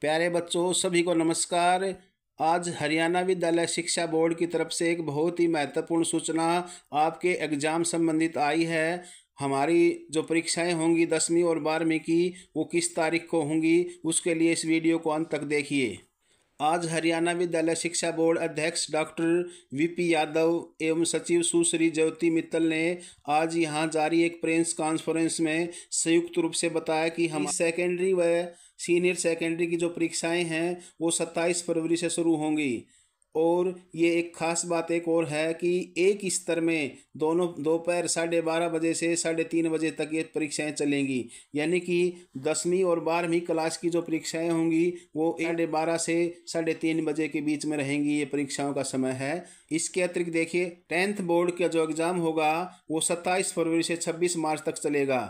प्यारे बच्चों सभी को नमस्कार आज हरियाणा विद्यालय शिक्षा बोर्ड की तरफ से एक बहुत ही महत्वपूर्ण सूचना आपके एग्जाम संबंधित आई है हमारी जो परीक्षाएं होंगी दसवीं और बारहवीं की वो किस तारीख को होंगी उसके लिए इस वीडियो को अंत तक देखिए आज हरियाणा विद्यालय शिक्षा बोर्ड अध्यक्ष डॉक्टर वीपी यादव एवं सचिव सुश्री ज्योति मित्तल ने आज यहां जारी एक प्रेस कॉन्फ्रेंस में संयुक्त रूप से बताया कि हम सेकेंडरी व सीनियर सेकेंडरी की जो परीक्षाएं हैं वो 27 फरवरी से शुरू होंगी और ये एक ख़ास बात एक और है कि एक स्तर में दोनों दोपहर साढ़े बारह बजे से साढ़े तीन बजे तक ये परीक्षाएं चलेंगी यानी कि दसवीं और बारहवीं क्लास की जो परीक्षाएं होंगी वो साढ़े बारह से साढ़े तीन बजे के बीच में रहेंगी ये परीक्षाओं का समय है इसके अतिरिक्त देखिए टेंथ बोर्ड का जो एग्ज़ाम होगा वो सत्ताईस फरवरी से छब्बीस मार्च तक चलेगा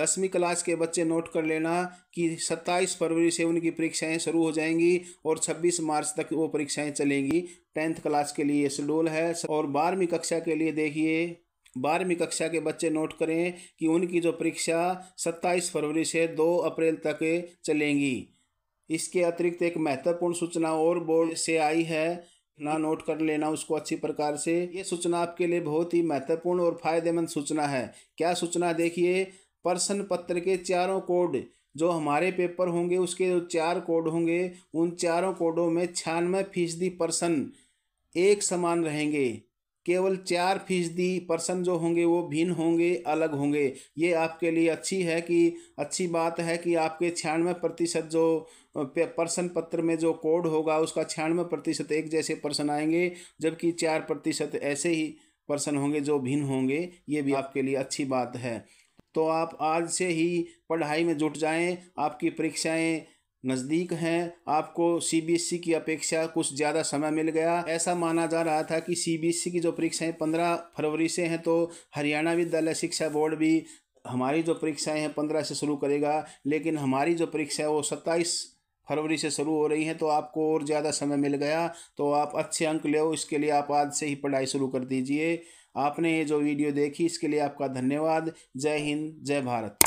दसवीं क्लास के बच्चे नोट कर लेना कि 27 फरवरी से उनकी परीक्षाएं शुरू हो जाएंगी और 26 मार्च तक वो परीक्षाएं चलेंगी टेंथ क्लास के लिए शेड्यूल है और बारहवीं कक्षा के लिए देखिए बारहवीं कक्षा के बच्चे नोट करें कि उनकी जो परीक्षा 27 फरवरी से 2 अप्रैल तक चलेंगी इसके अतिरिक्त एक महत्वपूर्ण सूचना और बोर्ड से आई है ना नोट कर लेना उसको अच्छी प्रकार से ये सूचना आपके लिए बहुत ही महत्वपूर्ण और फायदेमंद सूचना है क्या सूचना देखिए प्रश्न पत्र के चारों कोड जो हमारे पेपर होंगे उसके जो चार कोड होंगे उन चारों कोडों में छियानवे फीसदी पर्सन एक समान रहेंगे केवल चार फीसदी पर्सन जो होंगे वो भिन्न होंगे अलग होंगे ये आपके लिए अच्छी है कि अच्छी बात है कि आपके छियानवे प्रतिशत जो पर्सन पत्र में जो कोड होगा उसका छियानवे प्रतिशत एक जैसे पर्सन आएंगे जबकि चार प्रतिशत ऐसे ही पर्सन होंगे जो भिन्न होंगे ये भी आपके लिए अच्छी बात है तो आप आज से ही पढ़ाई में जुट जाएं आपकी परीक्षाएं नज़दीक हैं आपको सीबीएसई e की अपेक्षा कुछ ज़्यादा समय मिल गया ऐसा माना जा रहा था कि सीबीएसई e की जो परीक्षाएं पंद्रह फरवरी से हैं तो हरियाणा विद्यालय शिक्षा बोर्ड भी हमारी जो परीक्षाएं हैं पंद्रह से शुरू करेगा लेकिन हमारी जो परीक्षा है वो सत्ताईस फरवरी से शुरू हो रही हैं तो आपको और ज़्यादा समय मिल गया तो आप अच्छे अंक ले इसके लिए आप आज से ही पढ़ाई शुरू कर दीजिए आपने ये जो वीडियो देखी इसके लिए आपका धन्यवाद जय हिंद जय भारत